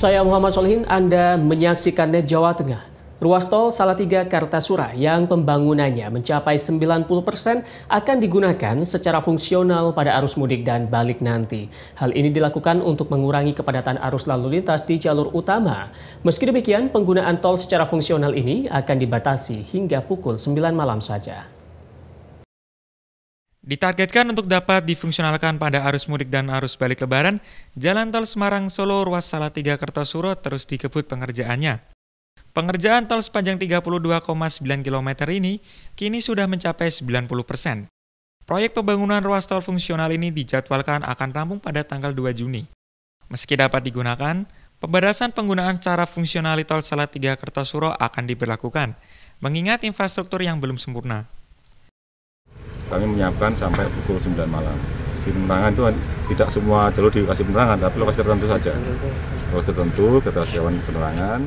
Saya Muhammad Solihin, Anda menyaksikannya Jawa Tengah. Ruas tol Salatiga Kartasura yang pembangunannya mencapai 90% akan digunakan secara fungsional pada arus mudik dan balik nanti. Hal ini dilakukan untuk mengurangi kepadatan arus lalu lintas di jalur utama. Meski demikian, penggunaan tol secara fungsional ini akan dibatasi hingga pukul 9 malam saja. Ditargetkan untuk dapat difungsionalkan pada arus mudik dan arus balik lebaran, Jalan Tol Semarang Solo ruas Salatiga Kertosuro terus dikebut pengerjaannya. Pengerjaan tol sepanjang 32,9 km ini kini sudah mencapai 90 persen. Proyek pembangunan ruas tol fungsional ini dijadwalkan akan rampung pada tanggal 2 Juni. Meski dapat digunakan, pembatasan penggunaan secara fungsional tol Salatiga Kertosuro akan diberlakukan, mengingat infrastruktur yang belum sempurna kami menyiapkan sampai pukul 9 malam di penerangan itu tidak semua jalur dikasih penerangan tapi lokasi tertentu saja lokasi tertentu kita siapkan penerangan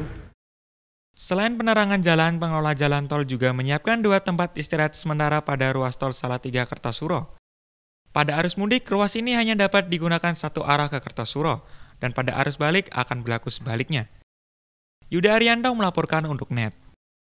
Selain penerangan jalan, pengelola jalan tol juga menyiapkan dua tempat istirahat sementara pada ruas tol Salatiga Kertasuro. Pada arus mudik, ruas ini hanya dapat digunakan satu arah ke Kertasuro, dan pada arus balik akan berlaku sebaliknya. Yuda Arianto melaporkan untuk NET.